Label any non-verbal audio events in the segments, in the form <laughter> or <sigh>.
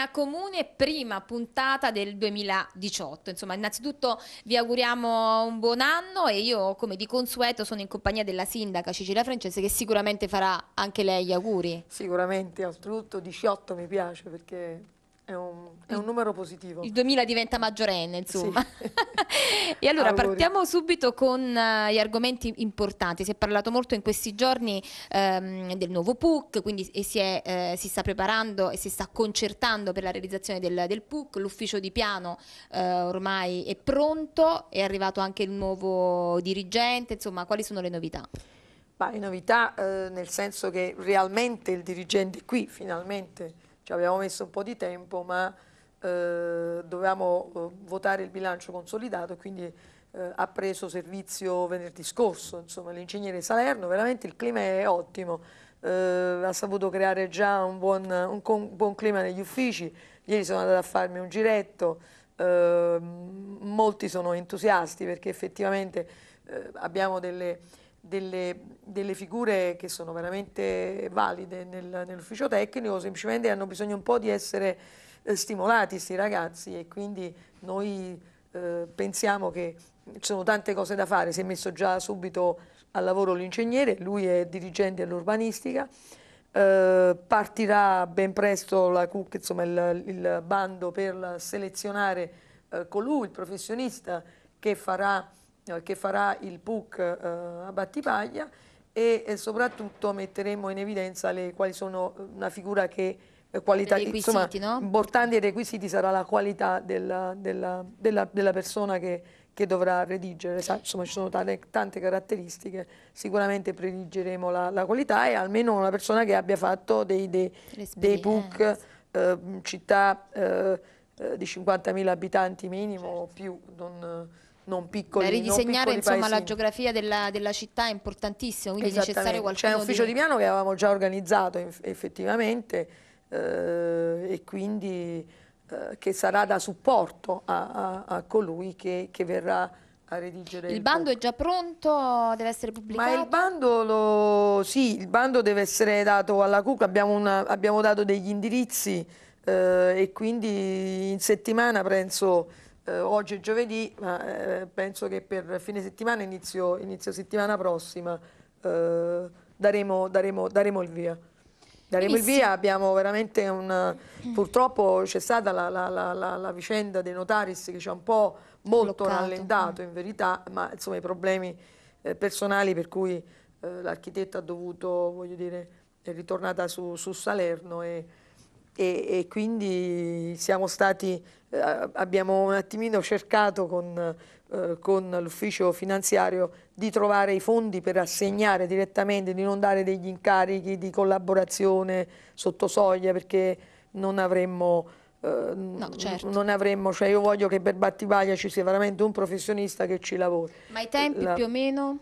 Linea Comune, prima puntata del 2018. Insomma, innanzitutto vi auguriamo un buon anno e io, come di consueto, sono in compagnia della sindaca Cecilia Francese che sicuramente farà anche lei gli auguri. Sicuramente, oltretutto 18 mi piace perché è un, è un, numero positivo. Il 2000 diventa maggiorenne, insomma. Sì. <laughs> e allora Auguri. partiamo subito con uh, gli argomenti importanti. Si è parlato molto in questi giorni um, del nuovo PUC, quindi si, è, uh, si, sta preparando e si sta concertando per la realizzazione del, del PUC. L'ufficio di piano uh, ormai è pronto, è arrivato anche il nuovo dirigente. Insomma, quali sono le novità? Bah, le novità nel senso che realmente il dirigente è qui, finalmente ci avevamo messo un po' di tempo, ma eh, dovevamo eh, votare il bilancio consolidato e quindi eh, ha preso servizio venerdì scorso, insomma l'ingegnere Salerno, veramente il clima è ottimo, eh, ha saputo creare già un buon, un, un buon, clima negli uffici, ieri sono andata a farmi un giretto, eh, molti sono entusiasti perché effettivamente eh, abbiamo delle delle, delle, figure che sono veramente valide nel, nell'ufficio tecnico, semplicemente hanno bisogno un po' di essere eh, stimolati questi ragazzi e quindi noi eh, pensiamo che ci sono tante cose da fare, si è messo già subito al lavoro l'ingegnere, lui è dirigente all'urbanistica, eh, partirà ben presto la CUC, insomma, il, il bando per selezionare eh, colui, il professionista che farà eh, che farà il PUC eh, a Battipaglia e eh, soprattutto metteremo in evidenza le, quali sono una figura che qualità insomma, no? importanti i requisiti sarà la qualità della, della, della, della persona che, che, dovrà redigere insomma ci sono tante, tante caratteristiche sicuramente predigeremo la, la, qualità e almeno una persona che abbia fatto dei, dei, dei book eh, città eh, di 50.000 abitanti minimo certo. o certo. più non, non piccoli. Beh, ridisegnare insomma, la geografia della, della, città è importantissimo, quindi è necessario qualcosa. C'è un ufficio di... di piano che avevamo già organizzato effettivamente eh, e quindi eh, che sarà da supporto a, a, a colui che, che verrà a redigere. Il, il bando è già pronto, deve essere pubblicato? Ma il bando, lo, sì, il bando deve essere dato alla CUC, abbiamo, una, abbiamo dato degli indirizzi eh, e quindi in settimana penso eh, oggi è giovedì, ma eh, penso che per fine settimana, inizio, inizio settimana prossima, eh, daremo, daremo, daremo, il via. Daremo il via, abbiamo veramente un... Mm. Purtroppo c'è stata la, la, la, la, vicenda dei notaris che ci ha un po' molto Bloccato. rallentato mm. in verità, ma insomma i problemi eh, personali per cui eh, l'architetto ha dovuto, voglio dire, è ritornata su, su Salerno e, e, e quindi siamo stati eh, abbiamo un attimino cercato con, eh, con l'ufficio finanziario di trovare i fondi per assegnare direttamente, di non dare degli incarichi di collaborazione sotto soglia perché non avremmo... Eh, no, certo. non avremmo, cioè io voglio che per Battipaglia ci sia veramente un professionista che ci lavori. Ma i tempi La... più o meno?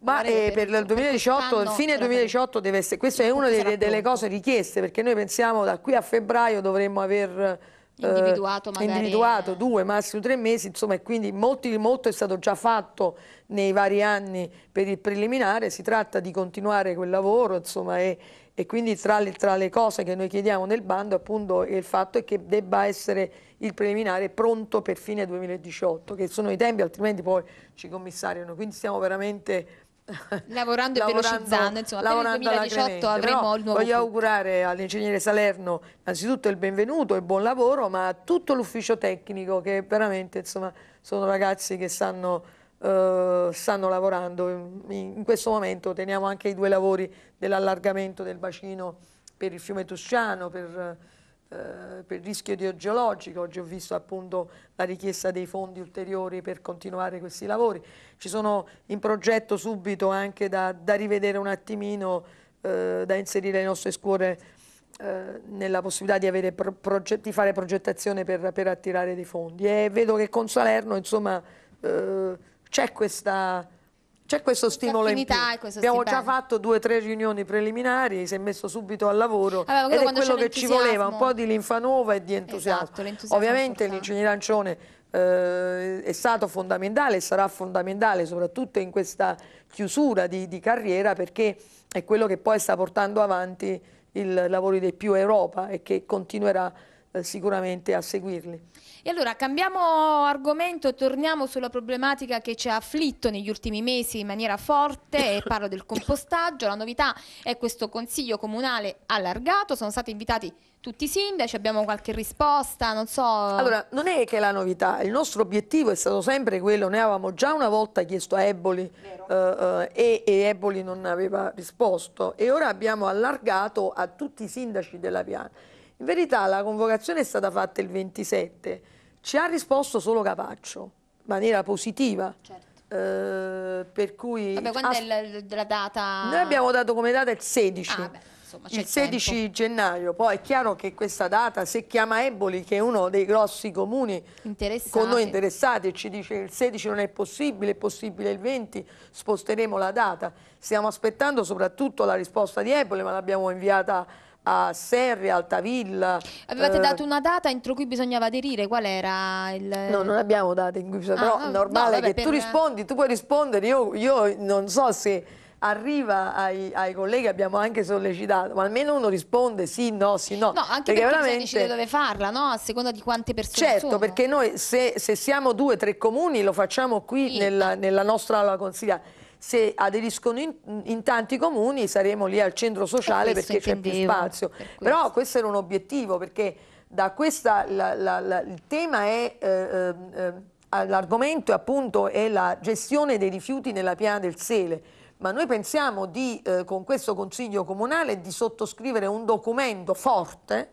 Ma eh, per, il 2018, il fine 2018 deve essere, questa è una delle, delle cose richieste perché noi pensiamo da qui a febbraio dovremmo aver eh, individuato, magari... individuato due, massimo tre mesi, insomma, e quindi molti, molto è stato già fatto nei vari anni per il preliminare, si tratta di continuare quel lavoro, insomma, e, e quindi tra le, tra le, cose che noi chiediamo nel bando appunto il fatto è che debba essere il preliminare pronto per fine 2018, che sono i tempi, altrimenti poi ci commissariano, quindi stiamo veramente lavorando e velocizzando insomma lavorando per il 2018 avremo il nuovo voglio augurare all'ingegnere Salerno innanzitutto il benvenuto e buon lavoro ma a tutto l'ufficio tecnico che veramente insomma sono ragazzi che stanno, eh, stanno lavorando in, questo momento teniamo anche i due lavori dell'allargamento del bacino per il fiume Tusciano per eh, per rischio idrogeologico, oggi ho visto appunto la richiesta dei fondi ulteriori per continuare questi lavori, ci sono in progetto subito anche da, da rivedere un attimino, eh, da inserire le nostre scuole eh, nella possibilità di, pro di fare progettazione per, per, attirare dei fondi e vedo che con Salerno insomma eh, c'è questa c'è questo stimolo in più. Questo Abbiamo stipendio. già fatto due o tre riunioni preliminari, si è messo subito al lavoro allora, ed è quello che ci voleva, un po' di linfa nuova e di entusiasmo. Esatto, Ovviamente l'ingegnere Ancione eh, è stato fondamentale e sarà fondamentale soprattutto in questa chiusura di, di carriera perché è quello che poi sta portando avanti il lavoro di più Europa e che continuerà eh, sicuramente a seguirli. E allora cambiamo argomento, torniamo sulla problematica che ci ha afflitto negli ultimi mesi in maniera forte e <coughs> parlo del compostaggio. La novità è questo consiglio comunale allargato, sono stati invitati tutti i sindaci, abbiamo qualche risposta, non so... Allora, non è che è la novità, il nostro obiettivo è stato sempre quello, noi avevamo già una volta chiesto a Eboli eh, eh, e, e Eboli non aveva risposto e ora abbiamo allargato a tutti i sindaci della piana. In verità la convocazione è stata fatta il 27 ci ha risposto solo Capaccio, in maniera positiva. Certo. Eh, per cui... Vabbè, quando è la, data? Noi abbiamo dato come data il 16. Ah, beh, insomma, il, il 16 gennaio, poi è chiaro che questa data, se chiama Eboli, che è uno dei grossi comuni con noi interessati, ci dice che il 16 non è possibile, è possibile il 20, sposteremo la data. Stiamo aspettando soprattutto la risposta di Eboli, ma l'abbiamo inviata a Serre, Altavilla. Avevate eh... dato una data entro cui bisognava aderire, qual era? Il... No, non abbiamo date in cui bisognava, ah, però è normale no, vabbè, che per... tu rispondi, tu puoi rispondere, io, io non so se arriva ai, ai, colleghi, abbiamo anche sollecitato, ma almeno uno risponde sì, no, sì, no. No, anche perché, perché veramente... decide dove farla, no? A seconda di quante persone Certo, sono. perché noi se, se, siamo due, tre comuni lo facciamo qui sì. nella, nella nostra aula consigliata se aderiscono in, in tanti comuni saremo lì al centro sociale perché c'è più spazio. Per Però questo era un obiettivo perché da questa, la, la, la, il tema è... Eh, eh, eh l'argomento appunto è la gestione dei rifiuti nella piana del Sele, ma noi pensiamo di, eh, con questo Consiglio Comunale di sottoscrivere un documento forte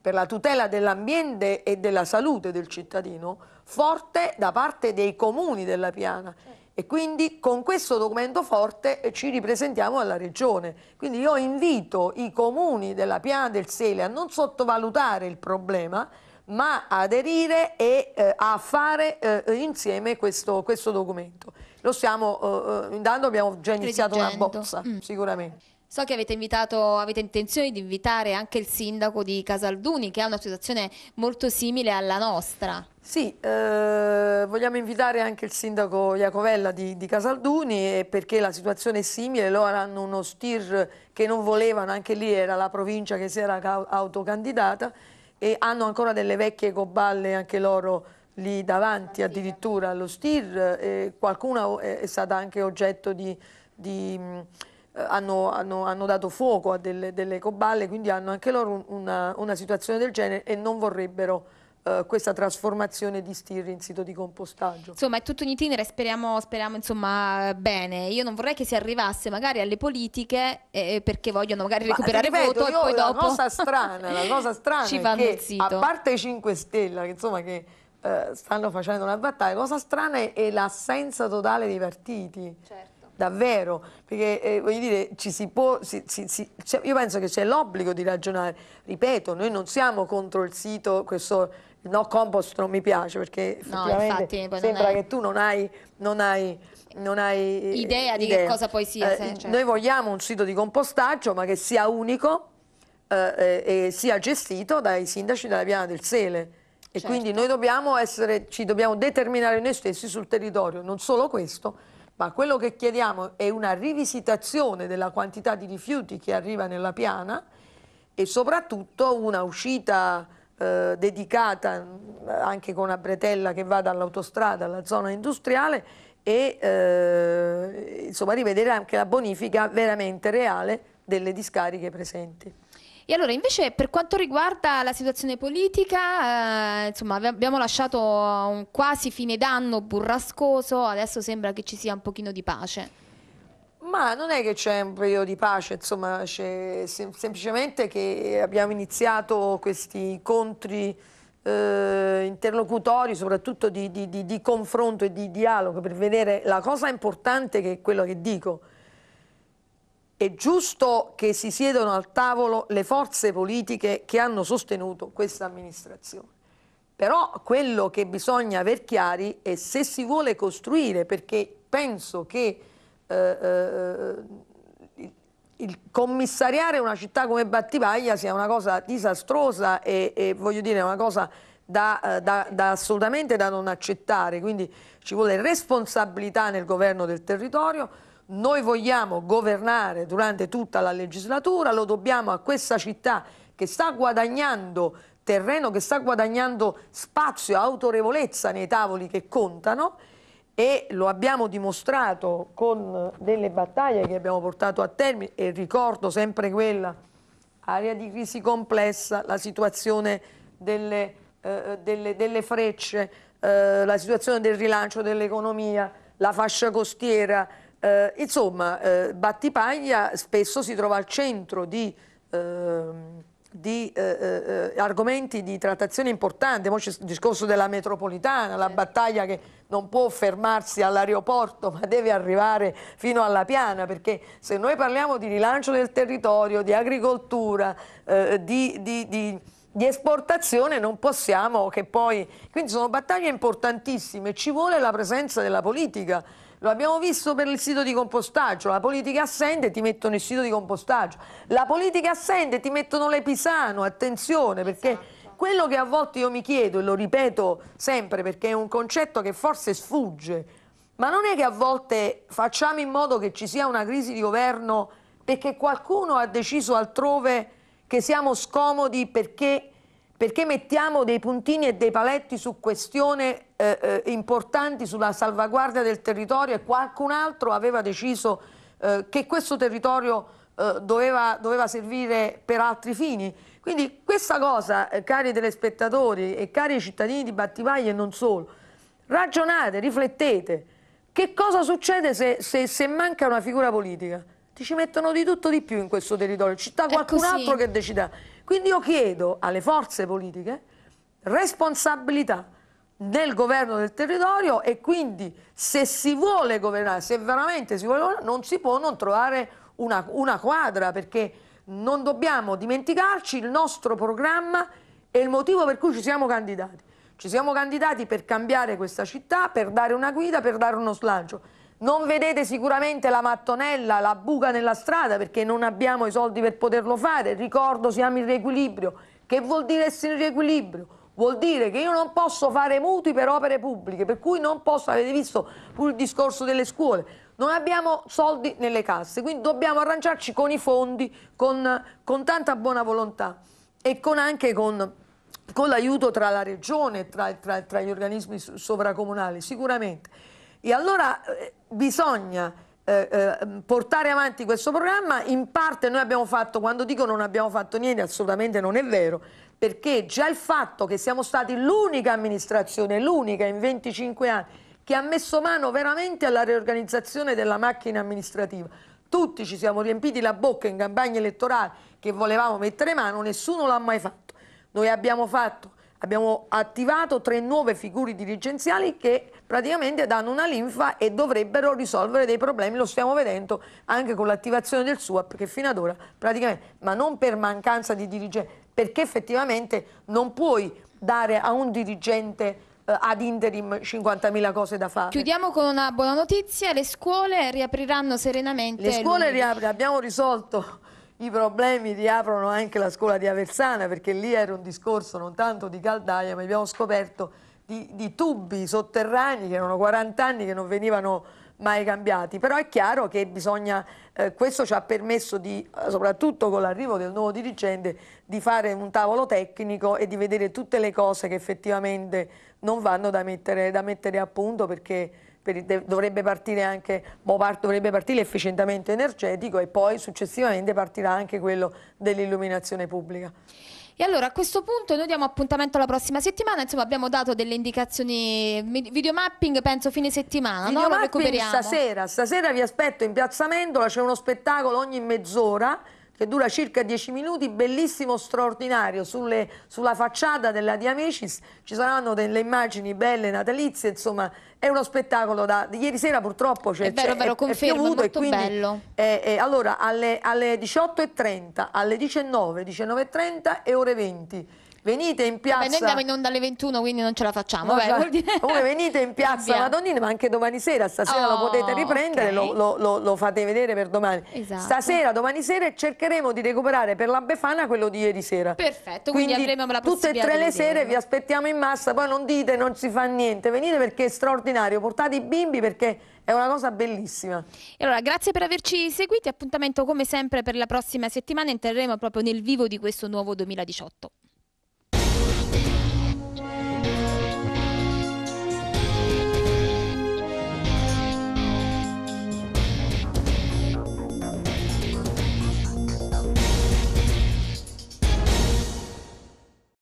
per la tutela dell'ambiente e della salute del cittadino, forte da parte dei comuni della piana certo. E quindi con questo documento forte eh, ci ripresentiamo alla Regione. Quindi io invito i comuni della Piana del Sele a non sottovalutare il problema, ma aderire e eh, a fare eh, insieme questo, questo, documento. Lo stiamo, eh, eh intanto abbiamo già iniziato una bozza, mm. sicuramente. So che avete, invitato, avete intenzione di invitare anche il sindaco di Casalduni, che ha una situazione molto simile alla nostra. Sì, eh, vogliamo invitare anche il sindaco Iacovella di, di Casalduni perché la situazione è simile, loro hanno uno STIR che non volevano, anche lì era la provincia che si era autocandidata e hanno ancora delle vecchie coballe anche loro lì davanti addirittura allo STIR, qualcuna è stata anche oggetto di, di eh, hanno, hanno, hanno, dato fuoco a delle, delle, coballe, quindi hanno anche loro una, una situazione del genere e non vorrebbero eh, questa trasformazione di stirri in sito di compostaggio. Insomma, è tutto un itinere, speriamo, speriamo insomma, bene. Io non vorrei che si arrivasse magari alle politiche eh, eh perché vogliono magari Ma recuperare ripeto, voto io, e poi la dopo... Cosa strana, la cosa <laughs> strana Ci è che, zito. a parte i 5 Stelle, che, insomma, che eh, stanno facendo una battaglia, la cosa strana è, è l'assenza totale dei partiti. Certo davvero, perché eh, voglio dire, ci si può, si, si, si, io penso che c'è l'obbligo di ragionare, ripeto, noi non siamo contro il sito, questo no compost non mi piace perché no, infatti, sembra è... che tu non hai, non hai, non hai idea, eh, idea, di che cosa poi sia. Eh, cioè. Noi vogliamo un sito di compostaggio ma che sia unico eh, eh e sia gestito dai sindaci della Piana del Sele. E certo. quindi noi dobbiamo essere, ci dobbiamo determinare noi stessi sul territorio, non solo questo, ma quello che chiediamo è una rivisitazione della quantità di rifiuti che arriva nella piana e soprattutto una uscita eh, dedicata anche con una bretella che va dall'autostrada alla zona industriale e eh, insomma rivedere anche la bonifica veramente reale delle discariche presenti. E allora invece per quanto riguarda la situazione politica, eh, insomma abbiamo lasciato un quasi fine d'anno burrascoso, adesso sembra che ci sia un pochino di pace. Ma non è che c'è un periodo di pace, insomma, c'è sem semplicemente che abbiamo iniziato questi incontri eh, interlocutori, soprattutto di, di, di, di confronto e di dialogo per vedere la cosa importante che è quello che dico, è giusto che si siedano al tavolo le forze politiche che hanno sostenuto questa amministrazione. Però quello che bisogna aver chiari è se si vuole costruire, perché penso che eh, eh, il commissariare una città come Battivaglia sia una cosa disastrosa e, e voglio dire una cosa da, eh, da, da assolutamente da non accettare, quindi ci vuole responsabilità nel governo del territorio, noi vogliamo governare durante tutta la legislatura, lo dobbiamo a questa città che sta guadagnando terreno, che sta guadagnando spazio, autorevolezza nei tavoli che contano e lo abbiamo dimostrato con delle battaglie che abbiamo portato a termine e ricordo sempre quella area di crisi complessa, la situazione delle, eh, delle, delle frecce, eh, la situazione del rilancio dell'economia, la fascia costiera, eh, insomma, eh, Battipaglia spesso si trova al centro di, ehm, eh, di eh, eh, argomenti di trattazione importanti, Poi c'è il discorso della metropolitana, la certo. battaglia che non può fermarsi all'aeroporto ma deve arrivare fino alla piana perché se noi parliamo di rilancio del territorio, di agricoltura, eh, di, di, di di esportazione non possiamo che poi... Quindi sono battaglie importantissime, ci vuole la presenza della politica lo abbiamo visto per il sito di compostaggio, la politica assente ti mettono il sito di compostaggio, la politica assente ti mettono le Pisano, attenzione perché... Esatto quello che a volte io mi chiedo, e lo ripeto sempre perché è un concetto che forse sfugge, ma non è che a volte facciamo in modo che ci sia una crisi di governo perché qualcuno ha deciso altrove che siamo scomodi perché perché mettiamo dei puntini e dei paletti su questioni eh, eh, importanti sulla salvaguardia del territorio e qualcun altro aveva deciso eh, che questo territorio eh, doveva, doveva, servire per altri fini. Quindi questa cosa, eh, cari telespettatori e cari cittadini di Battivaglia e non solo, ragionate, riflettete, che cosa succede se, se, se manca una figura politica? Ti ci mettono di tutto di più in questo territorio, ci sta qualcun altro che decida. Quindi io chiedo alle forze politiche responsabilità nel governo del territorio e quindi se si vuole governare, se veramente si vuole governare, non si può non trovare una, una quadra perché non dobbiamo dimenticarci il nostro programma e il motivo per cui ci siamo candidati. Ci siamo candidati per cambiare questa città, per dare una guida, per dare uno slancio. Non vedete sicuramente la mattonella, la buca nella strada perché non abbiamo i soldi per poterlo fare. Ricordo, siamo in riequilibrio. Che vuol dire essere in riequilibrio? Vuol dire che io non posso fare mutui per opere pubbliche, per cui non posso, avete visto pure il discorso delle scuole, non abbiamo soldi nelle casse, quindi dobbiamo arrangiarci con i fondi, con, con tanta buona volontà e con anche con, con l'aiuto tra la regione e tra, tra, tra gli organismi sovracomunali, sicuramente. E allora eh, bisogna eh, eh, portare avanti questo programma, in parte noi abbiamo fatto, quando dico non abbiamo fatto niente, assolutamente non è vero, perché già il fatto che siamo stati l'unica amministrazione, l'unica in 25 anni, che ha messo mano veramente alla riorganizzazione della macchina amministrativa. Tutti ci siamo riempiti la bocca in campagna elettorale che volevamo mettere mano, nessuno l'ha mai fatto. Noi abbiamo fatto abbiamo attivato tre nuove figure dirigenziali che praticamente danno una linfa e dovrebbero risolvere dei problemi, lo stiamo vedendo anche con l'attivazione del SUAP che fino ad ora praticamente, ma non per mancanza di dirigente, perché effettivamente non puoi dare a un dirigente eh, ad interim 50.000 cose da fare. Chiudiamo con una buona notizia, le scuole riapriranno serenamente. Le scuole riapriranno, abbiamo risolto i problemi riaprono anche la scuola di Aversana perché lì era un discorso non tanto di caldaia ma abbiamo scoperto di, di tubi sotterranei che erano 40 anni che non venivano mai cambiati, però è chiaro che bisogna, eh, questo ci ha permesso di, eh, soprattutto con l'arrivo del nuovo dirigente, di fare un tavolo tecnico e di vedere tutte le cose che effettivamente non vanno da mettere, da mettere a punto perché dovrebbe partire anche dovrebbe partire l'efficientamento energetico e poi successivamente partirà anche quello dell'illuminazione pubblica. E allora a questo punto noi diamo appuntamento alla prossima settimana, insomma abbiamo dato delle indicazioni, videomapping penso fine settimana, video no? lo recuperiamo. Stasera, stasera vi aspetto in piazzamento, c'è uno spettacolo ogni mezz'ora che dura circa 10 minuti, bellissimo, straordinario, Sulle, sulla facciata della Di Amicis ci saranno delle immagini belle natalizie, insomma è uno spettacolo da... ieri sera purtroppo c'è, è, vero, cioè, vero, è, confermo, è piovuto è e quindi... Bello. È, eh, è, eh, allora alle, alle 18.30, alle 19, 19.30 e ore 20 venite in piazza... Vabbè, noi andiamo in onda alle 21, quindi non ce la facciamo. Vabbè, cioè... dire... <laughs> Comunque venite in piazza Madonnina, ma anche domani sera, stasera oh, lo potete riprendere, okay. lo, lo, lo, fate vedere per domani. Esatto. Stasera, domani sera cercheremo di recuperare per la Befana quello di ieri sera. Perfetto, quindi, quindi avremo la possibilità Tutte e tre le sere vi aspettiamo in massa, poi non dite, non si fa niente, venite perché è straordinario, portate i bimbi perché è una cosa bellissima. E allora, grazie per averci seguiti, appuntamento come sempre per la prossima settimana, entreremo proprio nel vivo di questo nuovo 2018.